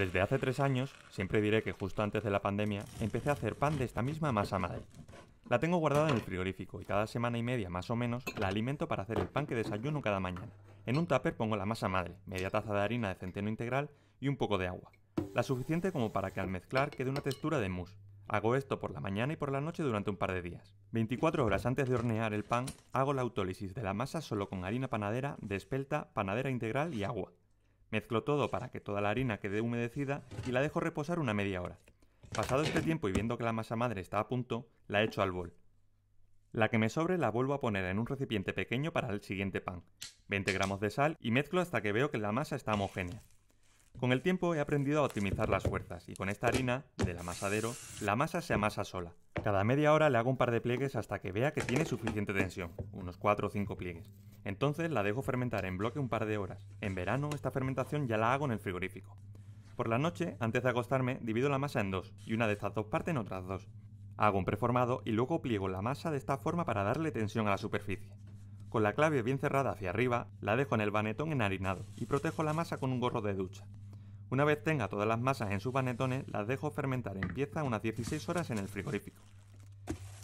Desde hace tres años, siempre diré que justo antes de la pandemia, empecé a hacer pan de esta misma masa madre. La tengo guardada en el frigorífico y cada semana y media más o menos la alimento para hacer el pan que desayuno cada mañana. En un tupper pongo la masa madre, media taza de harina de centeno integral y un poco de agua. La suficiente como para que al mezclar quede una textura de mousse. Hago esto por la mañana y por la noche durante un par de días. 24 horas antes de hornear el pan, hago la autólisis de la masa solo con harina panadera, de espelta, panadera integral y agua. Mezclo todo para que toda la harina quede humedecida y la dejo reposar una media hora. Pasado este tiempo y viendo que la masa madre está a punto, la echo al bol. La que me sobre la vuelvo a poner en un recipiente pequeño para el siguiente pan, 20 gramos de sal y mezclo hasta que veo que la masa está homogénea. Con el tiempo he aprendido a optimizar las fuerzas y con esta harina, del amasadero, la masa se amasa sola. Cada media hora le hago un par de pliegues hasta que vea que tiene suficiente tensión, unos 4 o 5 pliegues. Entonces la dejo fermentar en bloque un par de horas. En verano esta fermentación ya la hago en el frigorífico. Por la noche, antes de acostarme, divido la masa en dos, y una de estas dos partes en otras dos. Hago un preformado y luego pliego la masa de esta forma para darle tensión a la superficie. Con la clave bien cerrada hacia arriba, la dejo en el banetón enharinado y protejo la masa con un gorro de ducha. Una vez tenga todas las masas en sus banetones, las dejo fermentar en pieza unas 16 horas en el frigorífico.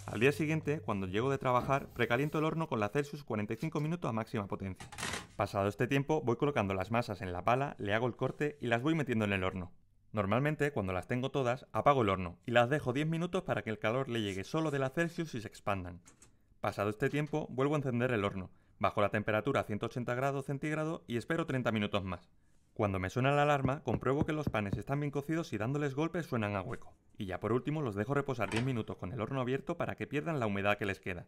Al día siguiente, cuando llego de trabajar, precaliento el horno con la Celsius 45 minutos a máxima potencia. Pasado este tiempo, voy colocando las masas en la pala, le hago el corte y las voy metiendo en el horno. Normalmente, cuando las tengo todas, apago el horno y las dejo 10 minutos para que el calor le llegue solo de la Celsius y se expandan. Pasado este tiempo, vuelvo a encender el horno, bajo la temperatura a 180 grados centígrados y espero 30 minutos más. Cuando me suena la alarma, compruebo que los panes están bien cocidos y dándoles golpes suenan a hueco. Y ya por último los dejo reposar 10 minutos con el horno abierto para que pierdan la humedad que les queda.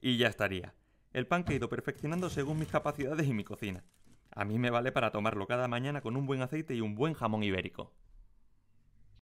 Y ya estaría. El pan que he ido perfeccionando según mis capacidades y mi cocina. A mí me vale para tomarlo cada mañana con un buen aceite y un buen jamón ibérico.